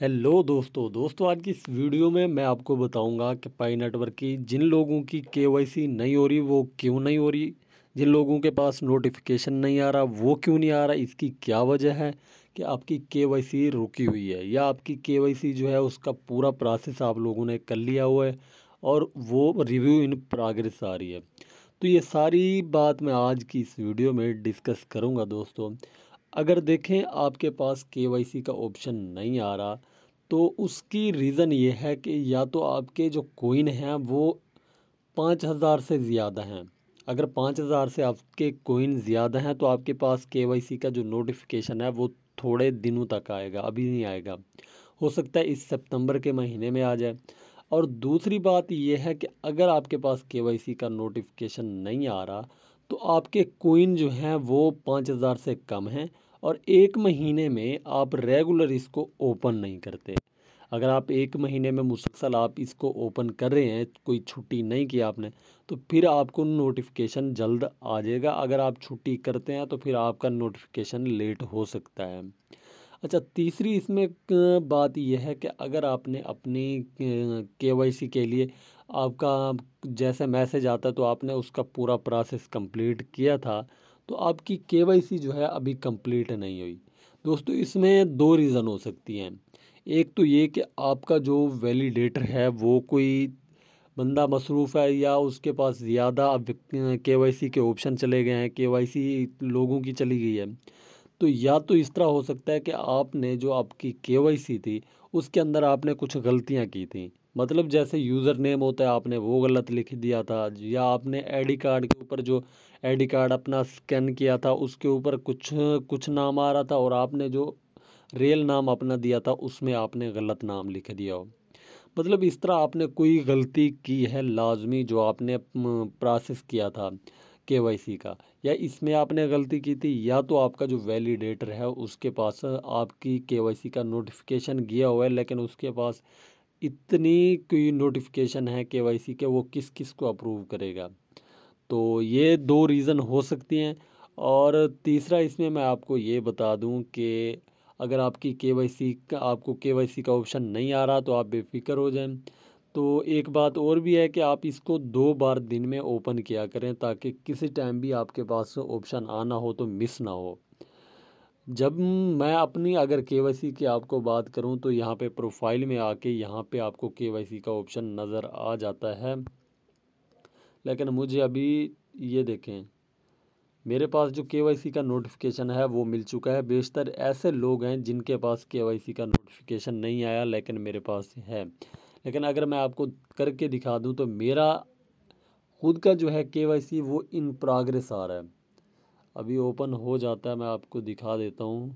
hello दोस्तों दोस्तों आज की इस वीडियो में मैं आपको बताऊंगा कि पाई नेटवर्क की जिन लोगों की केवाईसी नहीं हो रही वो क्यों नहीं हो रही जिन लोगों के पास नोटिफिकेशन नहीं आ रहा वो क्यों नहीं आ रहा इसकी क्या वजह है कि आपकी केवाईसी रुकी हुई है या आपकी केवाईसी जो है उसका पूरा प्रोसेस आप लोगों ने कर लिया हुआ है और वो रिव्यू इन प्रोग्रेस आ रही है तो ये सारी बात मैं आज की इस वीडियो में डिस्कस करूँगा दोस्तों अगर देखें आपके पास के का ऑप्शन नहीं आ रहा तो उसकी रीज़न ये है कि या तो आपके जो कोइन हैं वो पाँच हज़ार से ज़्यादा हैं अगर पाँच हज़ार से आपके कोइन ज़्यादा हैं तो आपके पास के का जो नोटिफिकेशन है वो थोड़े दिनों तक आएगा अभी नहीं आएगा हो सकता है इस सितंबर के महीने में आ जाए और दूसरी बात यह है कि अगर आपके पास के का नोटिफिकेशन नहीं आ रहा तो आपके कोइन जो हैं वो पाँच हज़ार से कम हैं और एक महीने में आप रेगुलर इसको ओपन नहीं करते अगर आप एक महीने में मुसलसल आप इसको ओपन कर रहे हैं कोई छुट्टी नहीं की आपने तो फिर आपको नोटिफिकेशन जल्द आ जाएगा अगर आप छुट्टी करते हैं तो फिर आपका नोटिफिकेशन लेट हो सकता है अच्छा तीसरी इसमें बात यह है कि अगर आपने अपनी के के लिए आपका जैसे मैसेज आता है तो आपने उसका पूरा प्रोसेस कंप्लीट किया था तो आपकी के जो है अभी कंप्लीट नहीं हुई दोस्तों इसमें दो रीज़न हो सकती हैं एक तो ये कि आपका जो वैलिडेटर है वो कोई बंदा मसरूफ़ है या उसके पास ज़्यादा अब के वाई सी के ऑप्शन चले गए हैं के वाई सी लोगों की चली गई है तो या तो इस तरह हो सकता है कि आपने जो आपकी के वाई सी थी उसके अंदर आपने कुछ गलतियाँ की थी मतलब जैसे यूज़र नेम होता है आपने वो गलत लिख दिया था या आपने आईडी कार्ड के ऊपर जो आईडी कार्ड अपना स्कैन किया था उसके ऊपर कुछ कुछ नाम आ रहा था और आपने जो रियल नाम अपना दिया था उसमें आपने गलत नाम लिख दिया हो मतलब इस तरह आपने कोई गलती की है लाजमी जो आपने प्रोसेस किया था के वाई सी का या इसमें आपने गलती की थी या तो आपका जो वैलिडेटर है उसके पास आपकी के वाई सी का नोटिफिकेशन गया हुआ है लेकिन उसके पास इतनी कोई नोटिफिकेशन है के वाई सी के वो किस किस को अप्रूव करेगा तो ये दो रीज़न हो सकती हैं और तीसरा इसमें मैं आपको ये बता दूं कि अगर आपकी के वाई सी का आपको के वाई सी का ऑप्शन नहीं आ रहा तो आप बेफिक्र हो जाएं तो एक बात और भी है कि आप इसको दो बार दिन में ओपन किया करें ताकि किसी टाइम भी आपके पास ऑप्शन आना हो तो मिस ना हो जब मैं अपनी अगर के वाई सी की आपको बात करूं तो यहाँ पे प्रोफाइल में आके यहाँ पे आपको के वाई सी का ऑप्शन नज़र आ जाता है लेकिन मुझे अभी ये देखें मेरे पास जो के वाई सी का नोटिफिकेशन है वो मिल चुका है बेशतर ऐसे लोग हैं जिनके पास के वाई सी का नोटिफिकेशन नहीं आया लेकिन मेरे पास है लेकिन अगर मैं आपको करके दिखा दूँ तो मेरा खुद का जो है के वाई सी वो इन प्रोग्रेस आ रहा है अभी ओपन हो जाता है मैं आपको दिखा देता हूँ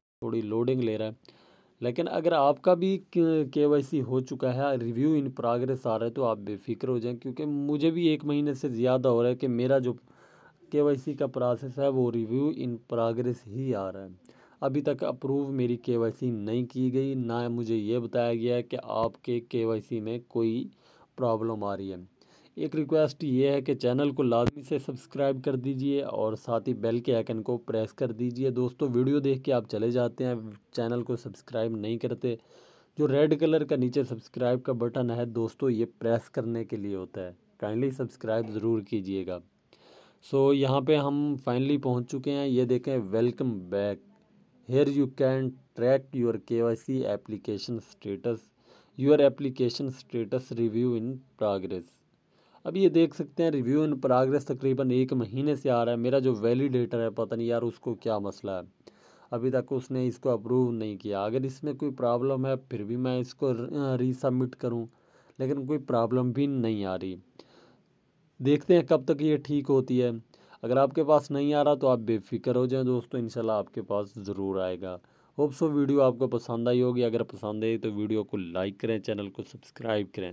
थोड़ी लोडिंग ले रहा है लेकिन अगर आपका भी के वाई सी हो चुका है रिव्यू इन प्रोग्रेस आ रहा है तो आप बेफिक्र हो जाएं क्योंकि मुझे भी एक महीने से ज़्यादा हो रहा है कि मेरा जो के वाई सी का प्रोसेस है वो रिव्यू इन प्रोग्रेस ही आ रहा है अभी तक अप्रूव मेरी के वाई सी नहीं की गई ना मुझे ये बताया गया कि आपके के वाई सी में कोई प्रॉब्लम आ रही है एक रिक्वेस्ट ये है कि चैनल को लाजमी से सब्सक्राइब कर दीजिए और साथ ही बेल के आइकन को प्रेस कर दीजिए दोस्तों वीडियो देख के आप चले जाते हैं चैनल को सब्सक्राइब नहीं करते जो रेड कलर का नीचे सब्सक्राइब का बटन है दोस्तों ये प्रेस करने के लिए होता है काइंडली सब्सक्राइब ज़रूर कीजिएगा सो so, यहाँ पे हम फाइनली पहुँच चुके हैं ये देखें welcome back here you can track your K Y C application status your application status review in progress अब ये देख सकते हैं रिव्यू इन प्रोग्रेस तकरीबन एक महीने से आ रहा है मेरा जो वैलिडेटर है पता नहीं यार उसको क्या मसला है अभी तक उसने इसको अप्रूव नहीं किया अगर इसमें कोई प्रॉब्लम है फिर भी मैं इसको रीसबमिट करूं लेकिन कोई प्रॉब्लम भी नहीं आ रही देखते हैं कब तक ये ठीक होती है अगर आपके पास नहीं आ रहा तो आप बेफिक्र हो जाएं दोस्तों इंशाल्लाह आपके पास ज़रूर आएगा होप सो वीडियो आपको पसंद आई होगी अगर पसंद आई तो वीडियो को लाइक करें चैनल को सब्सक्राइब करें